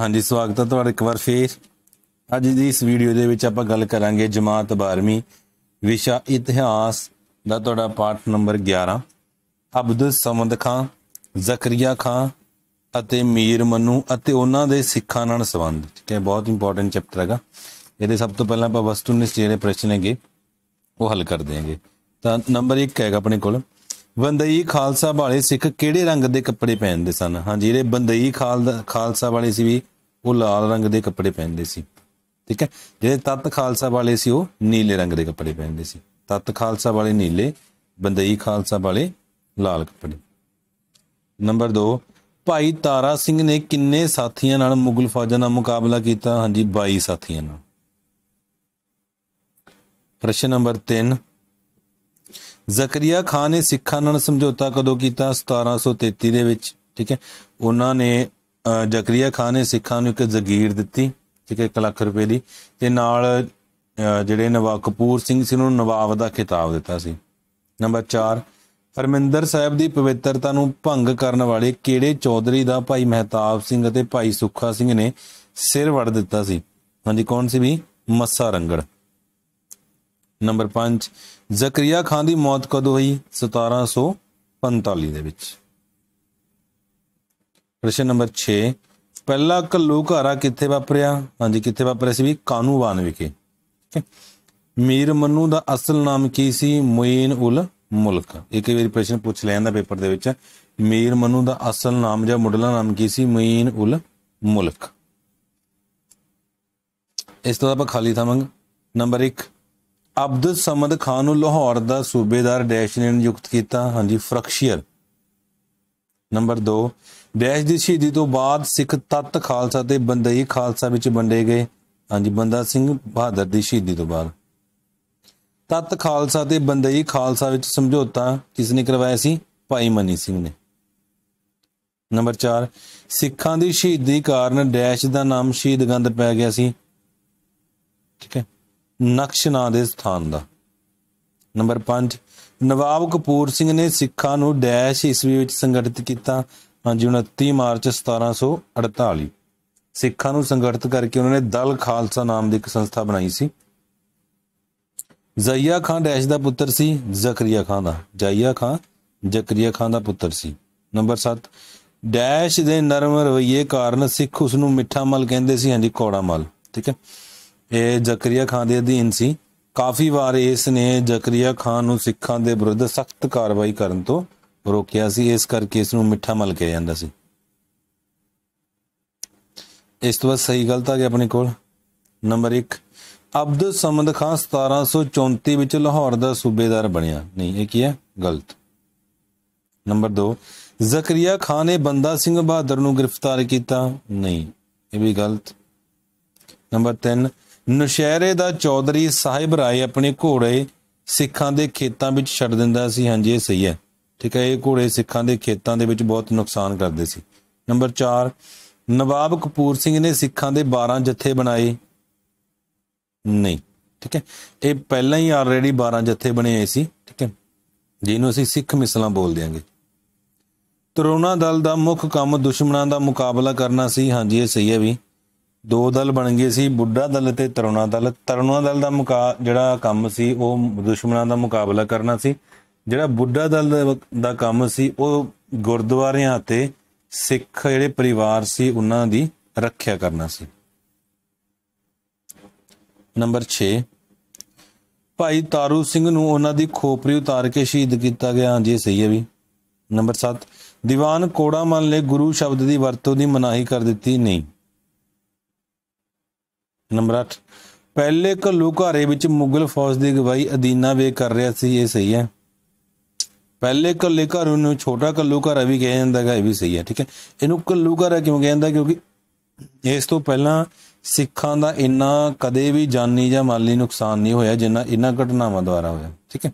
ਹਾਂਜੀ ਸਵਾਗਤ ਹੈ ਤੁਹਾਡਾ ਇੱਕ ਵਾਰ ਫੇਰ ਅੱਜ ਦੀ ਇਸ ਵੀਡੀਓ ਦੇ ਵਿੱਚ ਆਪਾਂ ਗੱਲ ਕਰਾਂਗੇ ਜਮਾਤ 12ਵੀਂ ਵਿਸ਼ਾ ਇਤਿਹਾਸ ਦਾ ਤੁਹਾਡਾ ਪਾਠ ਨੰਬਰ 11 ਅਬਦੁਲ ਸਮਦ ਖਾਨ ਜ਼ਕਰੀਆ ਖਾਨ ਅਤੇ ਮੀਰ ਮਨੂ ਅਤੇ ਉਹਨਾਂ ਦੇ ਸਿੱਖਾਂ ਨਾਲ ਸੰਬੰਧ ਠੀਕ ਹੈ ਬਹੁਤ ਇੰਪੋਰਟੈਂਟ ਚੈਪਟਰ ਹੈਗਾ ਇਹਦੇ ਸਭ ਤੋਂ ਪਹਿਲਾਂ ਆਪਾਂ ਨਿਸ਼ਚੇ ਜਿਹੜੇ ਪ੍ਰਸ਼ਨ ਹੈਗੇ ਉਹ ਹੱਲ ਕਰ ਦੇਾਂਗੇ ਤਾਂ ਨੰਬਰ 1 ਹੈਗਾ ਆਪਣੇ ਕੋਲ ਬੰਦਈ ਖਾਲਸਾ ਵਾਲੇ ਸਿੱਖ ਕਿਹੜੇ ਰੰਗ ਦੇ ਕੱਪੜੇ ਪਹਿਨਦੇ ਸਨ ਹਾਂਜੀ ਜਿਹੜੇ ਬੰਦਈ ਖਾਲਸਾ ਵਾਲੇ ਸੀ ਵੀ ਉਹ ਲਾਲ ਰੰਗ ਦੇ ਕੱਪੜੇ ਪਹਿਨਦੇ ਸੀ ਠੀਕ ਹੈ ਜਿਹੜੇ ਤਤ ਖਾਲਸਾ ਵਾਲੇ ਸੀ ਉਹ ਨੀਲੇ ਰੰਗ ਦੇ ਕੱਪੜੇ ਪਹਿਨਦੇ ਸੀ ਤਤ ਖਾਲਸਾ ਵਾਲੇ ਨੀਲੇ ਬੰਦਈ ਖਾਲਸਾ ਵਾਲੇ ਲਾਲ ਕੱਪੜੇ ਨੰਬਰ 2 ਭਾਈ ਤਾਰਾ ਸਿੰਘ ਨੇ ਕਿੰਨੇ ਸਾਥੀਆਂ ਨਾਲ ਮੁਗਲ ਫੌਜਾਂ ਦਾ ਮੁਕਾਬਲਾ ਕੀਤਾ ਹਾਂਜੀ 22 ਸਾਥੀਆਂ ਨਾਲ ਪ੍ਰਸ਼ਨ ਨੰਬਰ 3 ਜ਼ਕਰੀਆ ਖਾਨ ਨੇ ਸਿੱਖਾਂ ਨਾਲ ਸਮਝੌਤਾ ਕਦੋਂ ਕੀਤਾ 1733 ਦੇ ਵਿੱਚ ਠੀਕ ਹੈ ਉਹਨਾਂ ਨੇ ਜ਼ਕਰੀਆ ਖਾਨ ਨੇ ਸਿੱਖਾਂ ਨੂੰ ਇੱਕ ਜ਼ਗੀਰ ਦਿੱਤੀ ਠੀਕ ਹੈ 1 ਲੱਖ ਰੁਪਏ ਦੀ ਤੇ ਨਾਲ ਜਿਹੜੇ ਨਵਾਬ ਕਪੂਰ ਸਿੰਘ ਸੀ ਉਹਨਾਂ ਨੂੰ ਨਵਾਬ ਦਾ ਖਿਤਾਬ ਦਿੱਤਾ ਸੀ ਨੰਬਰ 4 ਫਰਮਿੰਦਰ ਸਾਹਿਬ ਦੀ ਪਵਿੱਤਰਤਾ ਨੂੰ ਭੰਗ ਕਰਨ ਵਾਲੇ ਕਿਹੜੇ ਚੌਧਰੀ ਦਾ ਭਾਈ ਮਹਿਤਾਬ ਸਿੰਘ ਅਤੇ ਭਾਈ ਸੁੱਖਾ ਸਿੰਘ ਨੇ ਸਿਰ ਵੜ ਦਿੱਤਾ ਸੀ ਹਾਂਜੀ ਕੌਣ ਸੀ ਵੀ ਮੱਸਾ ਰੰਗੜ ਨੰਬਰ 5 ਜ਼ਕਰੀਆ ਖਾਨ ਦੀ ਮੌਤ ਕਦੋਂ ਹੋਈ 1745 ਦੇ ਵਿੱਚ ਪ੍ਰਸ਼ਨ ਨੰਬਰ 6 ਪਹਿਲਾ ਕੱਲੂ ਘਾਰਾ ਕਿੱਥੇ ਵਾਪਰਿਆ ਹਾਂਜੀ ਕਿੱਥੇ ਵਾਪਰਿਆ ਸੀ ਵੀ ਕਾਨੂਬਾਨ ਵਿਖੇ ਮੀਰ ਮੰਨੂ ਦਾ ਅਸਲ ਨਾਮ ਕੀ ਸੀ ਮੁਇਨ ਉਲ ਮੁਲਕ ਇੱਕ ਵਾਰੀ ਪ੍ਰਸ਼ਨ ਪੁੱਛ ਲਿਆ ਜਾਂਦਾ ਪੇਪਰ ਦੇ ਵਿੱਚ ਮੀਰ ਮੰਨੂ ਦਾ ਅਸਲ ਨਾਮ ਜਾਂ ਮੁੱਢਲਾ ਨਾਮ ਕੀ ਸੀ ਮੁਇਨ ਉਲ ਮੁਲਕ ਇਸ ਤੋਂ ਆਪਾਂ ਖਾਲੀ ਥਾਵਾਂਗੇ ਨੰਬਰ 1 ਅਬਦੁਲ ਸਮਦ ਖਾਨ ਨੂੰ ਲਾਹੌਰ ਦਾ ਸੂਬੇਦਾਰ ਡੈਸ਼ ਨੇ ਨਿਯੁਕਤ ਕੀਤਾ ਹਾਂਜੀ ਫਰਕਸ਼ੀਅਰ ਨੰਬਰ 2 ਡੈਸ਼ ਦੀ ਸ਼ਹੀਦੀ ਤੋਂ ਬਾਅਦ ਸਿੱਖ ਤਤ ਖਾਲਸਾ ਤੇ ਬੰਦਈ ਖਾਲਸਾ ਵਿੱਚ ਵੰਡੇ ਗਏ ਹਾਂਜੀ ਬੰਦਾ ਸਿੰਘ ਬਹਾਦਰ ਦੀ ਸ਼ਹੀਦੀ ਤੋਂ ਬਾਅਦ ਤਤ ਖਾਲਸਾ ਤੇ ਬੰਦਈ ਖਾਲਸਾ ਵਿੱਚ ਸਮਝੌਤਾ ਕਿਸ ਨੇ ਕਰਵਾਇਆ ਸੀ ਭਾਈ ਮਨੀ ਸਿੰਘ ਨੇ ਨੰਬਰ 4 ਸਿੱਖਾਂ ਦੀ ਸ਼ਹੀਦੀ ਕਾਰਨ ਡੈਸ਼ ਦਾ ਨਾਮ ਸ਼ਹੀਦ ਗੰਦ ਪੈ ਗਿਆ ਸੀ ਠੀਕ ਹੈ ਨਕਸ਼ ਨਾਂ ਦੇ ਸਥਾਨ ਦਾ ਨੰਬਰ 5 ਨਵਾਬ ਕਪੂਰ ਸਿੰਘ ਨੇ ਸਿੱਖਾਂ ਨੂੰ ਡੈਸ਼ ਇਸਵੀ ਵਿੱਚ ਸੰਗਠਿਤ ਕੀਤਾ ਹਾਂਜੀ 29 ਮਾਰਚ 1748 ਸਿੱਖਾਂ ਨੂੰ ਸੰਗਠਿਤ ਕਰਕੇ ਉਹਨਾਂ ਨੇ ਦਲ ਖਾਲਸਾ ਨਾਮ ਦੀ ਇੱਕ ਸੰਸਥਾ ਬਣਾਈ ਸੀ ਜ਼ਈਆ ਖਾਨ ਡੈਸ਼ ਦਾ ਪੁੱਤਰ ਸੀ ਜ਼ਕਰੀਆ ਖਾਨ ਦਾ ਜ਼ਈਆ ਖਾਨ ਜ਼ਕਰੀਆ ਖਾਨ ਦਾ ਪੁੱਤਰ ਸੀ ਨੰਬਰ 7 ਡੈਸ਼ ਦੇ ਨਰਮ ਰਵਈਏ ਕਾਰਨ ਸਿੱਖ ਉਸ ਨੂੰ ਮਿੱਠਾ ਮਲ ਕਹਿੰਦੇ ਸੀ ਹਾਂਜੀ ਕੋੜਾ ਮਲ ਠੀਕ ਹੈ ਇਹ ਜ਼ਕਰੀਆ ਖਾਨ ਦੇ ਅਧੀਨ ਸੀ ਕਾਫੀ ਵਾਰ ਇਸ ਨੇ ਜ਼ਕਰੀਆ ਖਾਨ ਨੂੰ ਸਿੱਖਾਂ ਦੇ ਵਿਰੁੱਧ ਸਖਤ ਕਾਰਵਾਈ ਕਰਨ ਤੋਂ ਰੋਕਿਆ ਸੀ ਇਸ ਕਰਕੇ ਇਸ ਨੂੰ ਮਿੱਠਾ ਮਲ ਕਿਹਾ ਜਾਂਦਾ ਸੀ ਇਸ ਤੋਂ ਬਾਅਦ ਸਹੀ ਗਲਤ ਆ ਗਿਆ ਆਪਣੇ ਕੋਲ ਨੰਬਰ 1 ਅਬਦੁਲ ਸਮਦ ਖਾਨ 1734 ਵਿੱਚ ਲਾਹੌਰ ਦਾ ਸੂਬੇਦਾਰ ਬਣਿਆ ਨਹੀਂ ਇਹ ਕੀ ਹੈ ਗਲਤ ਨੰਬਰ 2 ਜ਼ਕਰੀਆ ਖਾਨ ਨੇ ਬੰਦਾ ਸਿੰਘ ਬਹਾਦਰ ਨੂੰ ਗ੍ਰਿਫਤਾਰ ਕੀਤਾ ਨਹੀਂ ਇਹ ਵੀ ਗਲਤ ਨੰਬਰ 3 ਨਸ਼ਹਿਰੇ ਦਾ ਚੌਧਰੀ ਸਾਹਿਬ ਰਾਏ ਆਪਣੇ ਘੋੜੇ ਸਿੱਖਾਂ ਦੇ ਖੇਤਾਂ ਵਿੱਚ ਛੱਡ ਦਿੰਦਾ ਸੀ ਹਾਂਜੀ ਇਹ ਸਹੀ ਹੈ ਠੀਕ ਹੈ ਇਹ ਘੋੜੇ ਸਿੱਖਾਂ ਦੇ ਖੇਤਾਂ ਦੇ ਵਿੱਚ ਬਹੁਤ ਨੁਕਸਾਨ ਕਰਦੇ ਸੀ ਨੰਬਰ 4 ਨਵਾਬ ਕਪੂਰ ਸਿੰਘ ਨੇ ਸਿੱਖਾਂ ਦੇ 12 ਜਥੇ ਬਣਾਏ ਨਹੀਂ ਠੀਕ ਹੈ ਇਹ ਪਹਿਲਾਂ ਹੀ ਆਲਰੇਡੀ 12 ਜਥੇ ਬਣੇ ਹੋਏ ਸੀ ਠੀਕ ਹੈ ਜਿਹਨੂੰ ਅਸੀਂ ਸਿੱਖ ਮਿਸਲਾਂ ਬੋਲਦੇ ਆਂਗੇ ਤਰੋਣਾ ਦਲ ਦਾ ਮੁੱਖ ਕੰਮ ਦੁਸ਼ਮਣਾਂ ਦਾ ਮੁਕਾਬਲਾ ਕਰਨਾ ਸੀ ਹਾਂਜੀ ਇਹ ਸਹੀ ਹੈ ਵੀ ਦੋ ਦਲ ਬਣ ਗਏ ਸੀ ਬੁੱਢਾ ਦਲ ਤੇ ਤਰੁਣਾ ਦਲ ਤਰੁਣਾ ਦਲ ਦਾ ਮੁਕਾ ਜਿਹੜਾ ਕੰਮ ਸੀ ਉਹ ਦੁਸ਼ਮਣਾਂ ਦਾ ਮੁਕਾਬਲਾ ਕਰਨਾ ਸੀ ਜਿਹੜਾ ਬੁੱਢਾ ਦਲ ਦਾ ਕੰਮ ਸੀ ਉਹ ਗੁਰਦੁਆਰਿਆਂ ਤੇ ਸਿੱਖ ਜਿਹੜੇ ਪਰਿਵਾਰ ਸੀ ਉਹਨਾਂ ਦੀ ਰੱਖਿਆ ਕਰਨਾ ਸੀ ਨੰਬਰ 6 ਭਾਈ ਤਾਰੂ ਸਿੰਘ ਨੂੰ ਉਹਨਾਂ ਦੀ ਖੋਪਰੀ ਉਤਾਰ ਕੇ ਸ਼ਹੀਦ ਕੀਤਾ ਗਿਆ ਹਾਂ ਜੀ ਸਹੀ ਹੈ ਵੀ ਨੰਬਰ 7 ਦੀਵਾਨ ਕੋੜਾ ਮੰਨ ਲੈ ਗੁਰੂ ਸ਼ਬਦ ਦੀ ਵਰਤੋਂ ਦੀ ਮਨਾਹੀ ਕਰ ਦਿੱਤੀ ਨਹੀਂ ਨੰਬਰ 8 ਪਹਿਲੇ ਘਾਰੇ ਵਿੱਚ ਮੁਗਲ ਫੌਜ ਦੀ ਅਗਵਾਈ ਅਦੀਨਾ ਵੇ ਕਰ ਰਿਹਾ ਸੀ ਇਹ ਸਹੀ ਹੈ ਪਹਿਲੇ ਕੱਲੇ ਘਰ ਨੂੰ ਛੋਟਾ ਕੱਲੂ ਘਰ ਵੀ ਕਿਹਾ ਜਾਂਦਾ ਹੈ ਇਹ ਵੀ ਸਹੀ ਹੈ ਠੀਕ ਹੈ ਇਹਨੂੰ ਕੱਲੂ ਘਰ ਕਿਉਂ ਕਹਿੰਦਾ ਕਿਉਂਕਿ ਇਸ ਤੋਂ ਪਹਿਲਾਂ ਸਿੱਖਾਂ ਦਾ ਇੰਨਾ ਕਦੇ ਵੀ ਜਾਨੀ ਜਾਂ ਮਾਲੀ ਨੁਕਸਾਨ ਨਹੀਂ ਹੋਇਆ ਜਿੰਨਾ ਇਹਨਾਂ ਘਟਨਾਵਾਂ ਦੁਆਰਾ ਹੋਇਆ ਠੀਕ ਹੈ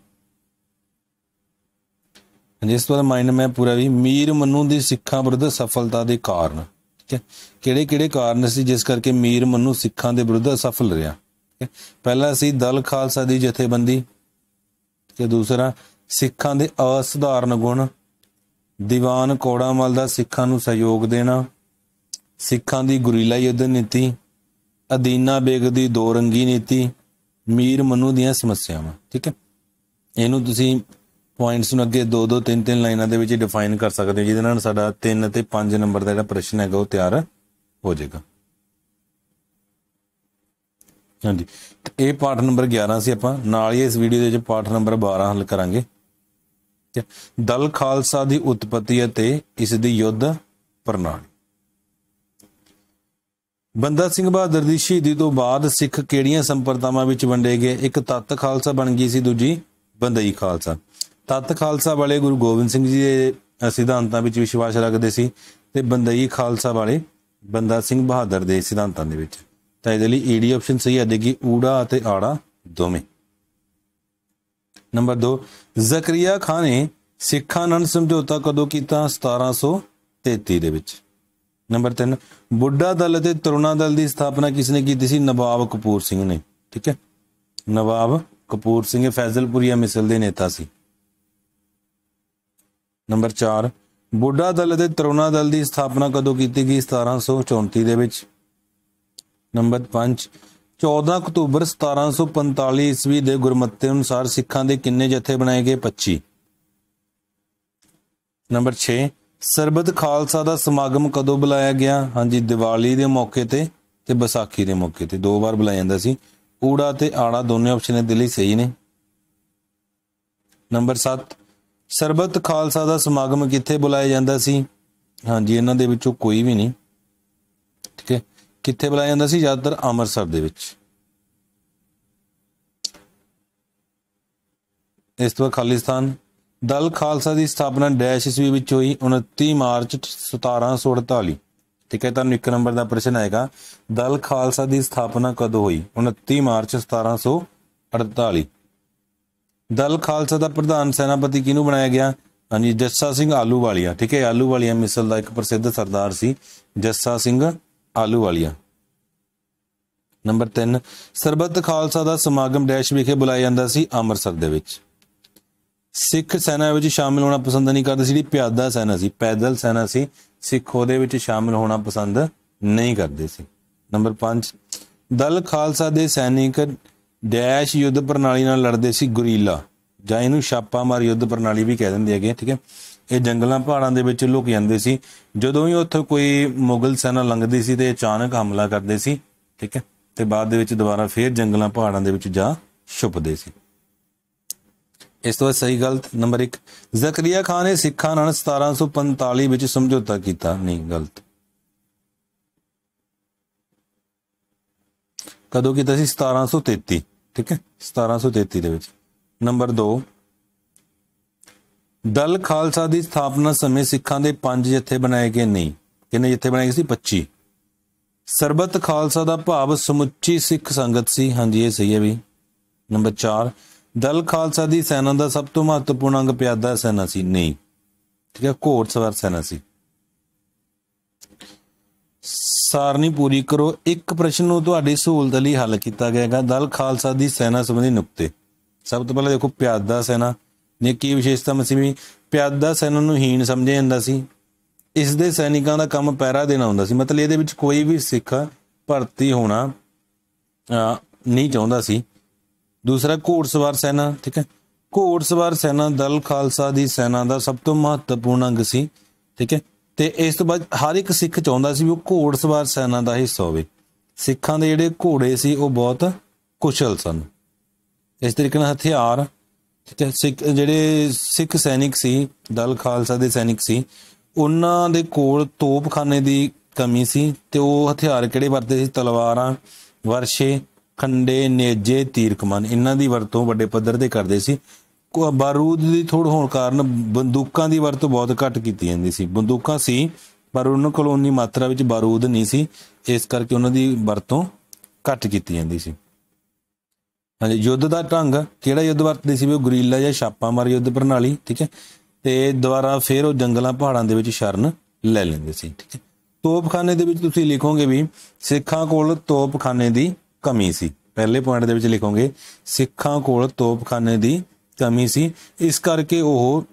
ਜਿਸ ਤੋਂ ਮਾਈਂਡ ਮੈਂ ਪੂਰਾ ਵੀ ਮੀਰ ਮਨੂ ਦੀ ਸਿੱਖਾਂ ਵਿਰੁੱਧ ਸਫਲਤਾ ਦੇ ਕਾਰਨ ਕਿਹੜੇ ਕਿਹੜੇ ਕਾਰਨ ਸੀ ਜਿਸ ਕਰਕੇ ਮੀਰ ਮੰਨੂ ਸਿੱਖਾਂ ਦੇ ਵਿਰੁੱਧ ਅਸਫਲ ਰਿਹਾ ਪਹਿਲਾ ਸੀ ਦਲ ਖਾਲਸਾ ਦੀ ਜਥੇਬੰਦੀ ਤੇ ਦੂਸਰਾ ਸਿੱਖਾਂ ਦੇ ਅਸਧਾਰਨ ਗੁਣ ਦੀਵਾਨ ਕੋੜਾਮਲ ਦਾ ਸਿੱਖਾਂ ਨੂੰ ਸਹਿਯੋਗ ਦੇਣਾ ਸਿੱਖਾਂ ਦੀ ਗੁਰੀਲਾ ਯੁੱਧ ਨੀਤੀ ਅਦੀਨਾ ਬੇਗ ਦੀ ਦੋ ਰੰਗੀ ਨੀਤੀ ਮੀਰ ਮਨੂ ਦੀਆਂ ਸਮੱਸਿਆਵਾਂ ਠੀਕ ਹੈ ਇਹਨੂੰ ਤੁਸੀਂ ਪੁਆਇੰਟਸ ਨੂੰ ਅੱਗੇ ਦੋ ਦੋ ਤਿੰਨ ਤਿੰਨ ਲਾਈਨਾਂ ਦੇ ਵਿੱਚ ਡਿਫਾਈਨ ਕਰ ਸਕਦੇ ਹਾਂ ਜਿਹਦੇ ਨਾਲ ਸਾਡਾ 3 ਅਤੇ 5 ਨੰਬਰ ਦਾ ਜਿਹੜਾ ਪ੍ਰਸ਼ਨ ਹੈਗਾ ਉਹ ਤਿਆਰ ਹੋ ਜਾਏਗਾ ਹਾਂਜੀ ਤੇ ਇਹ ਪਾਠ ਨੰਬਰ 11 ਸੀ ਆਪਾਂ ਨਾਲ ਹੀ ਇਸ ਵੀਡੀਓ ਦੇ ਵਿੱਚ ਪਾਠ ਨੰਬਰ 12 ਹੱਲ ਕਰਾਂਗੇ ਦਲ ਖਾਲਸਾ ਦੀ ਉਤਪਤੀ ਅਤੇ ਇਸ ਦੀ ਯੁੱਧ ਪ੍ਰਣਾਲੀ ਬੰਦਾ ਸਿੰਘ ਬਹਾਦਰ ਦੀ ਸ਼ਹੀਦੀ ਤੋਂ ਬਾਅਦ ਸਿੱਖ ਕਿਹੜੀਆਂ ਸੰਪਰਦਾਵਾਂ ਵਿੱਚ ਵੰਡੇ ਗਏ ਇੱਕ ਤਤ ਖਾਲਸਾ ਬਣ ਗਈ ਸੀ ਦੂਜੀ ਬੰਦਈ ਖਾਲਸਾ ਤਤ ਖਾਲਸਾ ਵਾਲੇ ਗੁਰੂ ਗੋਬਿੰਦ ਸਿੰਘ ਜੀ ਦੇ ਸਿਧਾਂਤਾਂ ਵਿੱਚ ਵਿਸ਼ਵਾਸ ਰੱਖਦੇ ਸੀ ਤੇ ਬੰਦਈ ਖਾਲਸਾ ਵਾਲੇ ਬੰਦਾ ਸਿੰਘ ਬਹਾਦਰ ਦੇ ਸਿਧਾਂਤਾਂ ਦੇ ਵਿੱਚ ਤਾਂ ਇਹਦੇ ਲਈ ਈਡੀ ਆਪਸ਼ਨ ਸਹੀ ਹੈ ਦੇਗੀ ਊੜਾ ਅਤੇ ਆੜਾ ਦੋਵੇਂ ਨੰਬਰ 2 ਜ਼ਕਰੀਆ ਖਾਨ ਨੇ ਸਿੱਖਾਂ ਨਾਲ ਸਮਝੌਤਾ ਕਦੋਂ ਕੀਤਾ 1733 ਦੇ ਵਿੱਚ ਨੰਬਰ 3 ਬੁੱਢਾ ਦਲ ਅਤੇ ਤਰੁਣਾ ਦਲ ਦੀ ਸਥਾਪਨਾ ਕਿਸ ਨੇ ਕੀਤੀ ਸੀ ਨਵਾਬ ਕਪੂਰ ਸਿੰਘ ਨੇ ਠੀਕ ਹੈ ਨਵਾਬ ਕਪੂਰ ਸਿੰਘ ਫੈਜ਼ਲਪੁਰੀਆ ਮਿਸਲ ਦੇ ਨੇਤਾ ਸੀ ਨੰਬਰ 4 ਬੁੱਢਾ ਦਲ ਅਤੇ ਤਰੁਣਾ ਦਲ ਦੀ ਸਥਾਪਨਾ ਕਦੋਂ ਕੀਤੀ ਗਈ 1734 ਦੇ ਵਿੱਚ ਨੰਬਰ 5 14 ਅਕਤੂਬਰ 1745 ਈਸਵੀ ਦੇ ਗੁਰਮਤਿ ਅਨੁਸਾਰ ਸਿੱਖਾਂ ਦੇ ਕਿੰਨੇ ਜਥੇ ਬਣਾਏ ਗਏ 25 ਨੰਬਰ 6 ਸਰਬਤ ਖਾਲਸਾ ਦਾ ਸਮਾਗਮ ਕਦੋਂ ਬੁਲਾਇਆ ਗਿਆ ਹਾਂਜੀ ਦੀਵਾਲੀ ਦੇ ਮੌਕੇ ਤੇ ਤੇ ਵਿਸਾਖੀ ਦੇ ਮੌਕੇ ਤੇ ਦੋ ਵਾਰ ਬੁਲਾਇਆ ਜਾਂਦਾ ਸੀ ਊੜਾ ਤੇ ਆੜਾ ਦੋਨੇ ਆਪਸ਼ਨ ਦੇ ਲਈ ਸਹੀ ਨੇ ਨੰਬਰ 7 ਸਰਬਤ ਖਾਲਸਾ ਦਾ ਸਮਾਗਮ ਕਿੱਥੇ ਬੁਲਾਇਆ ਜਾਂਦਾ ਸੀ ਹਾਂਜੀ ਇਹਨਾਂ ਦੇ ਵਿੱਚੋਂ ਕੋਈ ਵੀ ਨਹੀਂ ਠੀਕ ਹੈ ਕਿੱਥੇ ਬੁਲਾਇਆ ਜਾਂਦਾ ਸੀ ਜ਼ਿਆਦਾਤਰ ਅੰਮ੍ਰਿਤਸਰ ਦੇ ਵਿੱਚ ਇਸ ਤੋਂ ਖਾਲਿਸਤਾਨ ਦਲ ਖਾਲਸਾ ਦੀ ਸਥਾਪਨਾ ਡੈਸ਼ ਇਸ ਵਿੱਚ ਹੋਈ 29 ਮਾਰਚ 1748 ਠੀਕ ਹੈ ਤੁਹਾਨੂੰ ਇੱਕ ਨੰਬਰ ਦਾ ਪ੍ਰਸ਼ਨ ਆਏਗਾ ਦਲ ਖਾਲਸਾ ਦੀ ਸਥਾਪਨਾ ਕਦੋਂ ਹੋਈ 29 ਮਾਰਚ 1748 ਦਲ ਖਾਲਸਾ ਦਾ ਪ੍ਰਧਾਨ ਸੈਨਾਪਤੀ ਕਿਹਨੂੰ ਬਣਾਇਆ ਗਿਆ ਹਾਂਜੀ ਜੱਸਾ ਸਿੰਘ ਆਲੂਵਾਲੀਆ ਠੀਕ ਹੈ ਆਲੂਵਾਲੀਆ ਮਿਸਲ ਦਾ ਇੱਕ ਪ੍ਰਸਿੱਧ ਸਰਦਾਰ ਸੀ ਜੱਸਾ ਸਿੰਘ ਆਲੂਵਾਲੀਆ ਨੰਬਰ 3 ਸਰਬੱਤ ਖਾਲਸਾ ਦਾ ਸਮਾਗਮ ਡੈਸ਼ ਵਿਖੇ ਬੁਲਾਇਆ ਜਾਂਦਾ ਸੀ ਅੰਮ੍ਰਿਤਸਰ ਦੇ ਵਿੱਚ ਸਿੱਖ ਸੈਨਾ ਵਿੱਚ ਸ਼ਾਮਿਲ ਹੋਣਾ ਪਸੰਦ ਨਹੀਂ ਕਰਦੇ ਸੀ ਜਿਹੜੀ ਪਿਆਦਾ ਸੈਨਾ ਸੀ ਪੈਦਲ ਸੈਨਾ ਸੀ ਸਿੱਖ ਉਹਦੇ ਵਿੱਚ ਸ਼ਾਮਿਲ ਹੋਣਾ ਪਸੰਦ ਨਹੀਂ ਕਰਦੇ ਸੀ ਨੰਬਰ 5 ਦਲ ਖਾਲਸਾ ਦੇ ਸੈਨਿਕ ਡੈਸ਼ ਯੁੱਧ ਪ੍ਰਣਾਲੀ ਨਾਲ ਲੜਦੇ ਸੀ ਗੁਰੀਲਾ ਜਾਂ ਇਹਨੂੰ ਛਾਪਾ ਮਾਰ ਯੁੱਧ ਪ੍ਰਣਾਲੀ ਵੀ ਕਹਿ ਦਿੰਦੇ ਹੈਗੇ ਠੀਕ ਹੈ ਇਹ ਜੰਗਲਾਂ ਪਹਾੜਾਂ ਦੇ ਵਿੱਚ ਲੁਕ ਜਾਂਦੇ ਸੀ ਜਦੋਂ ਵੀ ਉੱਥੇ ਕੋਈ ਮੁਗਲ ਸੈਨਾ ਲੰਘਦੀ ਸੀ ਤੇ ਅਚਾਨਕ ਹਮਲਾ ਕਰਦੇ ਸੀ ਠੀਕ ਹੈ ਤੇ ਬਾਅਦ ਦੇ ਵਿੱਚ ਦੁਬਾਰਾ ਫੇਰ ਜੰਗਲਾਂ ਪਹਾੜਾਂ ਦੇ ਵਿੱਚ ਜਾ ਛੁਪਦੇ ਸੀ ਇਸ ਤੋਂ ਸਹੀ ਗਲਤ ਨੰਬਰ 1 ਜ਼ਕਰੀਆ ਖਾਨ ਨੇ ਸਿੱਖਾਂ ਨਾਲ 1745 ਵਿੱਚ ਸਮਝੌਤਾ ਕੀਤਾ ਨਹੀਂ ਗਲਤ ਕਦੋਂ ਕੀਤਾ ਸੀ 1733 ਠੀਕ ਹੈ 1733 ਦੇ ਵਿੱਚ ਨੰਬਰ 2 ਦਲ ਖਾਲਸਾ ਦੀ ਸਥਾਪਨਾ ਸਮੇਂ ਸਿੱਖਾਂ ਦੇ ਪੰਜ ਜਥੇ ਬਣਾਏ ਗਏ ਨਹੀਂ ਕਿੰਨੇ ਜਥੇ ਬਣਾਏ ਗਏ ਸੀ 25 ਸਰਬਤ ਖਾਲਸਾ ਦਾ ਭਾਵ ਸਮੁੱਚੀ ਸਿੱਖ ਸੰਗਤ ਸੀ ਹਾਂਜੀ ਇਹ ਸਹੀ ਹੈ ਵੀ ਨੰਬਰ 4 ਦਲ ਖਾਲਸਾ ਦੀ ਸੈਨਾ ਦਾ ਸਭ ਤੋਂ ਮਹੱਤਵਪੂਰਨ ਅੰਗ ਪਿਆਦਾ ਸੈਨਾ ਸੀ ਨਹੀਂ ਠੀਕ ਹੈ ਘੋੜ ਸਵਾਰ ਸੈਨਾ ਸੀ ਸਾਰਨੀ ਪੂਰੀ ਕਰੋ ਇੱਕ ਪ੍ਰਸ਼ਨ ਨੂੰ ਤੁਹਾਡੀ ਸਹੂਲਤ ਲਈ ਹੱਲ ਕੀਤਾ ਗਿਆ ਹੈਗਾ ਦਲ ਖਾਲਸਾ ਦੀ ਸੈਨਾ ਸੰਬੰਧੀ ਨੁਕਤੇ ਸਭ ਤੋਂ ਪਹਿਲਾਂ ਦੇਖੋ ਪਿਆਦਾ ਸੈਨਾ ਨੇ ਕੀ ਵਿਸ਼ੇਸ਼ਤਾ ਮਸੀ ਵੀ ਪਿਆਦਾ ਸੈਨਾ ਨੂੰ ਹੀਣ ਸਮਝਿਆ ਜਾਂਦਾ ਸੀ ਇਸ ਦੇ ਸੈਨਿਕਾਂ ਦਾ ਕੰਮ ਪੈਰਾ ਦੇਣਾ ਹੁੰਦਾ ਸੀ ਮਤਲਬ ਇਹਦੇ ਵਿੱਚ ਕੋਈ ਵੀ ਸਿੱਖ ਭਰਤੀ ਹੋਣਾ ਨਹੀਂ ਚਾਹੁੰਦਾ ਸੀ ਦੂਸਰਾ ਘੋੜਸਵਾਰ ਸੈਨਾ ਠੀਕ ਹੈ ਘੋੜਸਵਾਰ ਸੈਨਾ ਦਲ ਖਾਲਸਾ ਦੀ ਸੈਨਾ ਦਾ ਸਭ ਤੋਂ ਮਹੱਤਵਪੂਰਨ ਅੰਗ ਸੀ ਠੀਕ ਹੈ ਤੇ ਇਸ ਤੋਂ ਬਾਅਦ ਹਰ ਇੱਕ ਸਿੱਖ ਚਾਹੁੰਦਾ ਸੀ ਵੀ ਉਹ ਘੋੜਸਵਾਰ ਸੈਨਾ ਦਾ ਹਿੱਸਾ ਹੋਵੇ ਸਿੱਖਾਂ ਦੇ ਜਿਹੜੇ ਘੋੜੇ ਸੀ ਉਹ ਬਹੁਤ ਕੁਸ਼ਲ ਸਨ ਇਸ ਤਰੀਕੇ ਨਾਲ ਹਥਿਆਰ ਸਿੱਖ ਜਿਹੜੇ ਸਿੱਖ ਸੈਨਿਕ ਸੀ ਦਲ ਖਾਲਸਾ ਦੇ ਸੈਨਿਕ ਸੀ ਉਹਨਾਂ ਦੇ ਕੋਲ ਤੋਪਖਾਨੇ ਦੀ ਕਮੀ ਸੀ ਤੇ ਉਹ ਹਥਿਆਰ ਕਿਹੜੇ ਵਰਤੇ ਸੀ ਤਲਵਾਰਾਂ ਵਰਸ਼ੇ ਖੰਡੇ ਨੇਜੇ ਤੀਰ ਕਮਾਨ ਇਹਨਾਂ ਦੀ ਵਰਤੋਂ ਵੱਡੇ ਪੱਧਰ ਤੇ ਕਰਦੇ ਸੀ ਕੋ ਬਾਰੂਦ ਦੀ ਥੋੜ ਹੋਣ ਕਾਰਨ ਬੰਦੂਕਾਂ ਦੀ ਵਰਤੋਂ ਬਹੁਤ ਘੱਟ ਕੀਤੀ ਜਾਂਦੀ ਸੀ ਬੰਦੂਕਾਂ ਸੀ ਪਰ ਉਹਨਾਂ ਕੋਲ ਉਨੀ ਮਾਤਰਾ ਵਿੱਚ ਬਾਰੂਦ ਨਹੀਂ ਸੀ ਇਸ ਕਰਕੇ ਉਹਨਾਂ ਦੀ ਵਰਤੋਂ ਘੱਟ ਕੀਤੀ ਜਾਂਦੀ ਸੀ ਹਾਂਜੀ ਯੁੱਧ ਦਾ ਢੰਗ ਕਿਹੜਾ ਯੁੱਧ ਵਰਤਦੇ ਸੀ ਉਹ ਗਰੀਲਾ ਜਾਂ ਛਾਪਾ ਮਾਰ ਯੁੱਧ ਪ੍ਰਣਾਲੀ ਠੀਕ ਹੈ ਤੇ ਦੁਬਾਰਾ ਫਿਰ ਉਹ ਜੰਗਲਾਂ ਪਹਾੜਾਂ ਦੇ ਵਿੱਚ ਸ਼ਰਨ ਲੈ ਲੈਂਦੇ ਸੀ ਠੀਕ ਹੈ ਤੋਪਖਾਨੇ ਦੇ ਵਿੱਚ ਤੁਸੀਂ ਲਿਖੋਗੇ ਵੀ ਸਿੱਖਾਂ ਕੋਲ ਤੋਪਖਾਨੇ ਦੀ ਕਮੀ ਸੀ ਪਹਿਲੇ ਪੁਆਇੰਟ ਦੇ ਵਿੱਚ ਲਿਖੋਗੇ ਸਿੱਖਾਂ ਕੋਲ ਤੋਪਖਾਨੇ ਦੀ ਕਮੀ ਸੀ ਇਸ ਕਰਕੇ ਉਹ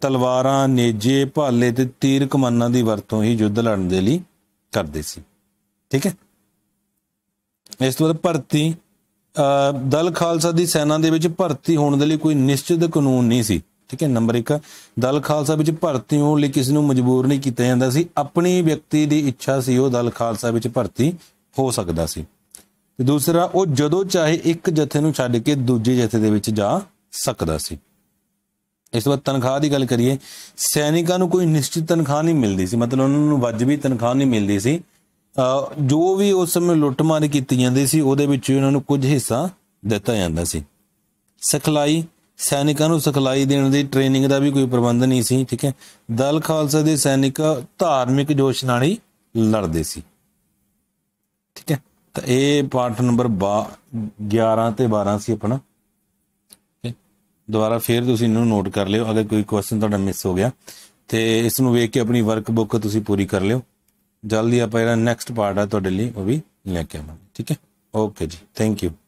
ਤਲਵਾਰਾਂ ਨੇਜੇ ਭਾਲੇ ਤੇ ਤੀਰ ਕਮਾਨਾਂ ਦੀ ਵਰਤੋਂ ਹੀ ਯੁੱਧ ਲੜਨ ਦੇ ਲਈ ਕਰਦੇ ਸੀ ਠੀਕ ਹੈ ਇਸ ਤੋਂ ਬਾਅਦ ਭਰਤੀ ਦਲ ਖਾਲਸਾ ਦੀ ਸੈਨਾ ਦੇ ਵਿੱਚ ਭਰਤੀ ਹੋਣ ਦੇ ਲਈ ਕੋਈ ਨਿਸ਼ਚਿਤ ਕਾਨੂੰਨ ਨਹੀਂ ਸੀ ਠੀਕ ਹੈ ਨੰਬਰ 1 ਦਲ ਖਾਲਸਾ ਵਿੱਚ ਭਰਤੀ ਹੋਣ ਲਈ ਕਿਸੇ ਨੂੰ ਮਜਬੂਰ ਨਹੀਂ ਕੀਤਾ ਜਾਂਦਾ ਸੀ ਆਪਣੀ ਵਿਅਕਤੀ ਦੀ ਇੱਛਾ ਸੀ ਉਹ ਦਲ ਖਾਲਸਾ ਵਿੱਚ ਭਰਤੀ ਹੋ ਸਕਦਾ ਸੀ ਤੇ ਦੂਸਰਾ ਉਹ ਜਦੋਂ ਚਾਹੇ ਇੱਕ ਜਥੇ ਨੂੰ ਛੱਡ ਕੇ ਦੂਜੇ ਜਥੇ ਦੇ ਵਿੱਚ ਜਾ ਸਕਦਾ ਸੀ ਇਸ ਤੋਂ ਬਾਅਦ ਤਨਖਾਹ ਦੀ ਗੱਲ ਕਰੀਏ ਸੈਨਿਕਾਂ ਨੂੰ ਕੋਈ ਨਿਸ਼ਚਿਤ ਤਨਖਾਹ ਨਹੀਂ ਮਿਲਦੀ ਸੀ ਮਤਲਬ ਉਹਨਾਂ ਨੂੰ ਵਜਬੀ ਤਨਖਾਹ ਨਹੀਂ ਮਿਲਦੀ ਸੀ ਜੋ ਵੀ ਉਸ ਸਮੇਂ ਲੁੱਟਮਾਰ ਕੀਤੀ ਜਾਂਦੀ ਸੀ ਉਹਦੇ ਵਿੱਚ ਉਹਨਾਂ ਨੂੰ ਕੁਝ ਹਿੱਸਾ ਦਿੱਤਾ ਜਾਂਦਾ ਸੀ ਸਖਲਾਈ ਸੈਨਿਕਾਂ ਨੂੰ ਸਖਲਾਈ ਦੇਣ ਦੀ ਟ੍ਰੇਨਿੰਗ ਦਾ ਵੀ ਕੋਈ ਪ੍ਰਬੰਧ ਨਹੀਂ ਸੀ ਠੀਕ ਹੈ ਦਲ ਖਾਲਸਾ ਦੇ ਸੈਨਿਕ ਧਾਰਮਿਕ ਜੋਸ਼ ਨਾਲ ਹੀ ਲੜਦੇ ਸੀ ਠੀਕ ਹੈ ਤਾਂ ਇਹ ਪਾਠ ਨੰਬਰ 11 ਤੇ 12 ਸੀ ਆਪਣਾ ਦੁਬਾਰਾ ਫੇਰ ਤੁਸੀਂ ਇਹਨੂੰ ਨੋਟ ਕਰ ਲਿਓ ਅਗਰ ਕੋਈ ਕੁਐਸਚਨ ਤੁਹਾਡਾ ਮਿਸ ਹੋ ਗਿਆ ਤੇ ਇਸ ਨੂੰ ਵੇਖ ਕੇ ਆਪਣੀ ਵਰਕ ਬੁੱਕ ਤੁਸੀਂ ਪੂਰੀ ਕਰ ਲਿਓ ਜਲਦੀ ਆਪਾਂ ਇਹਦਾ ਨੈਕਸਟ ਪਾਰਟ ਆ ਤੁਹਾਡੇ ਲਈ ਉਹ ਵੀ ਲੈ ਕੇ ਆਵਾਂਗੇ ਠੀਕ ਹੈ ਓਕੇ ਜੀ ਥੈਂਕ ਯੂ